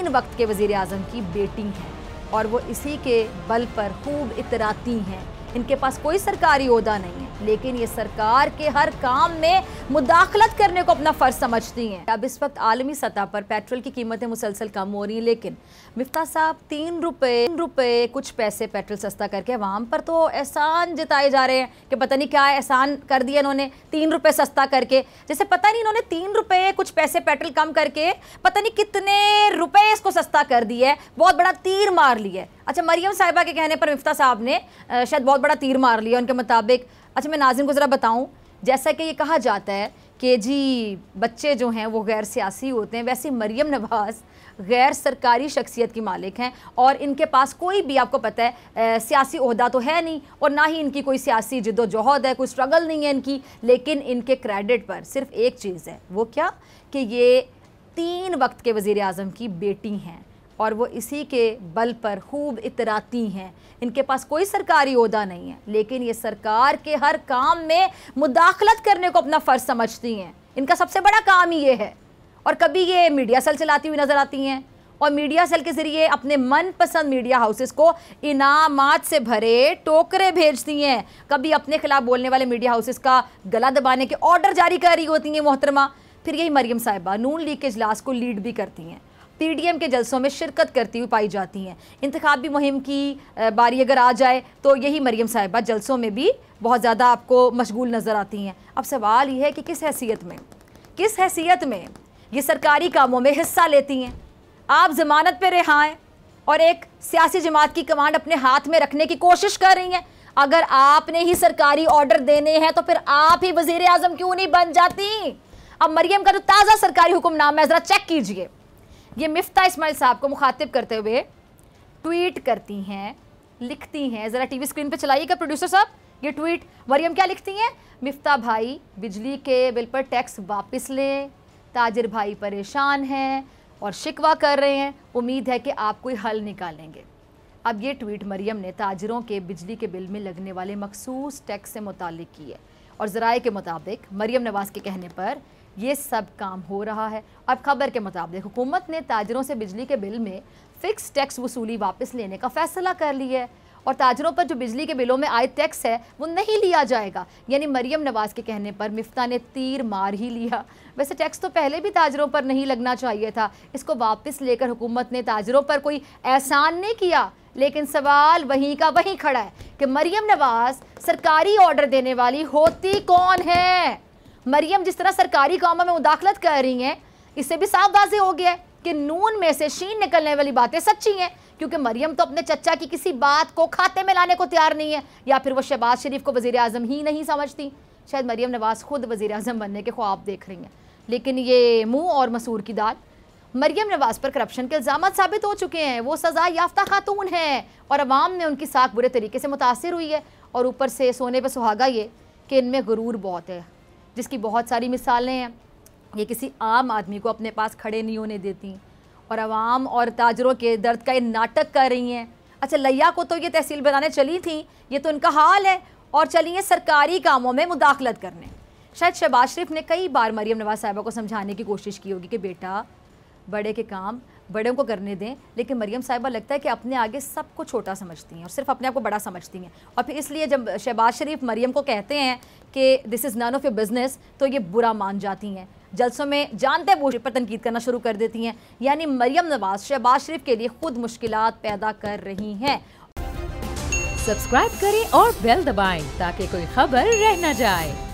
तीन वक्त के वजीर अजम की बेटी हैं और वो इसी के बल पर खूब इतराती हैं इनके पास कोई सरकारी अहदा नहीं है लेकिन ये सरकार के हर काम में मुदाखलत करने को अपना फ़र्ज समझती हैं अब इस वक्त आलमी सतह पर पेट्रोल की कीमतें मुसलसल कम हो रही हैं लेकिन मिफ्ता साहब तीन रुपये रुपये कुछ पैसे पेट्रोल सस्ता करके वहाँ पर तो एहसान जताए जा रहे हैं कि पता नहीं क्या एहसान कर दिया इन्होंने तीन रुपये सस्ता करके जैसे पता नहीं इन्होंने तीन रुपये कुछ पैसे पेट्रोल कम करके पता नहीं कितने रुपये इसको सस्ता कर दिया है बहुत बड़ा तीर मार लिया है अच्छा मरियम साहिबा के कहने पर मिफ्ता साहब ने शायद बहुत बड़ा तीर मार लिया उनके मुताबिक अच्छा मैं नाजिम को ज़रा बताऊँ जैसा कि ये कहा जाता है कि जी बच्चे जो हैं वो गैर सियासी होते हैं वैसे मरियम नवाज़ गैर सरकारी शख्सियत की मालिक हैं और इनके पास कोई भी आपको पता है सियासी अहदा तो है नहीं और ना ही इनकी कोई सियासी जद्दोजहद है कोई स्ट्रगल नहीं है इनकी लेकिन इनके क्रेडिट पर सिर्फ एक चीज़ है वो क्या कि ये तीन वक्त के वज़ी अजम की बेटी हैं और वो इसी के बल पर खूब इतराती हैं इनके पास कोई सरकारी अहदा नहीं है लेकिन ये सरकार के हर काम में मुदाखलत करने को अपना फ़र्ज समझती हैं इनका सबसे बड़ा काम ही ये है और कभी ये मीडिया सेल चलाती हुई नज़र आती हैं और मीडिया सेल के ज़रिए अपने मनपसंद मीडिया हाउसेस को इनाम से भरे टोकरे भेजती हैं कभी अपने खिलाफ बोलने वाले मीडिया हाउसेस का गला दबाने के ऑर्डर जारी कर रही होती हैं मोहतरमा फिर यही मरियम साहिबा नून लीग के इजलास को लीड भी करती हैं पीडीएम के जलसों में शिरकत करती हुई पाई जाती हैं इंतबी मुहिम की बारी अगर आ जाए तो यही मरीम साहिबा जलसों में भी बहुत ज़्यादा आपको मशगूल नज़र आती हैं अब सवाल यह है कि किस हैसियत में किस हैसियत में ये सरकारी कामों में हिस्सा लेती हैं आप ज़मानत पर रिहाएँ हैं और एक सियासी जमात की कमांड अपने हाथ में रखने की कोशिश कर रही हैं अगर आपने ही सरकारी ऑर्डर देने हैं तो फिर आप ही वजीर आजम क्यों नहीं बन जाती अब मरियम का जो तो ताज़ा सरकारी हुक्मनामा है ज़रा चेक कीजिए ये मिफ्ता इसमाइल साहब को मुखातिब करते हुए ट्वीट करती हैं लिखती हैं ज़रा टीवी स्क्रीन पे चलाइएगा प्रोड्यूसर साहब ये ट्वीट मरियम क्या लिखती हैं मिफ्ता भाई बिजली के बिल पर टैक्स वापस लें ताजिर भाई परेशान हैं और शिकवा कर रहे हैं उम्मीद है कि आप कोई हल निकालेंगे अब ये ट्वीट मरियम ने ताजरों के बिजली के बिल में लगने वाले मखसूस टैक्स से मुतल की है और ज़राए के मुताबिक मरियम नवाज़ के कहने पर ये सब काम हो रहा है अब खबर के मुताबिक हुकूमत ने ताजरों से बिजली के बिल में फ़िक्स टैक्स वसूली वापस लेने का फ़ैसला कर लिया है और ताजरों पर जो बिजली के बिलों में आए टैक्स है वो नहीं लिया जाएगा यानी मरियम नवाज़ के कहने पर मिफ्ता ने तीर मार ही लिया वैसे टैक्स तो पहले भी ताजरों पर नहीं लगना चाहिए था इसको वापस लेकर हुकूमत ने ताजरों पर कोई एहसान नहीं किया लेकिन सवाल वहीं का वहीं खड़ा है कि मरियम नवाज़ सरकारी ऑर्डर देने वाली होती कौन है मरियम जिस तरह सरकारी कामों में मुदाखलत कर रही हैं इससे भी साफ वाजे हो गया है कि नून में से शीन निकलने वाली बातें सच्ची हैं क्योंकि मरियम तो अपने चचा की किसी बात को खाते में लाने को तैयार नहीं है या फिर वो शहबाज शरीफ को वजी अजम ही नहीं समझती शायद मरियम नवाज खुद वजी अजम बनने के ख्वाब देख रही हैं लेकिन ये मुँह और मसूर की दाल मरियम नवाज पर करप्शन के इल्ज़ाम साबित हो चुके हैं वो सज़ा याफ्ता खातून हैं और अवाम ने उनकी साख बुरे तरीके से मुतासर हुई है और ऊपर से सोने पर सुहागा ये कि इनमें गुरूर बहुत है जिसकी बहुत सारी मिसालें हैं ये किसी आम आदमी को अपने पास खड़े नहीं होने देती और आवाम और ताजरों के दर्द का ये नाटक कर रही हैं अच्छा लैया को तो ये तहसील बनाने चली थी ये तो उनका हाल है और चली हैं सरकारी कामों में मुदाखलत करने शायद शहबाज शरीफ ने कई बार मरीम नवाज साहिबा को समझाने की कोशिश की होगी कि बेटा बड़े के काम बड़ों को करने दें लेकिन मरियम साहिबा लगता है कि अपने आगे सब को छोटा समझती हैं और सिर्फ अपने आप को बड़ा समझती हैं और फिर इसलिए जब शहबाज शरीफ मरियम को कहते हैं कि this is none of your business तो ये बुरा मान जाती हैं जलसों में जानते बूझ पर तनकीद करना शुरू कर देती हैं यानी मरियम नवाज शहबाज शरीफ के लिए खुद मुश्किल पैदा कर रही हैं सब्सक्राइब करें और बेल दबाएं ताकि कोई खबर रह न जाए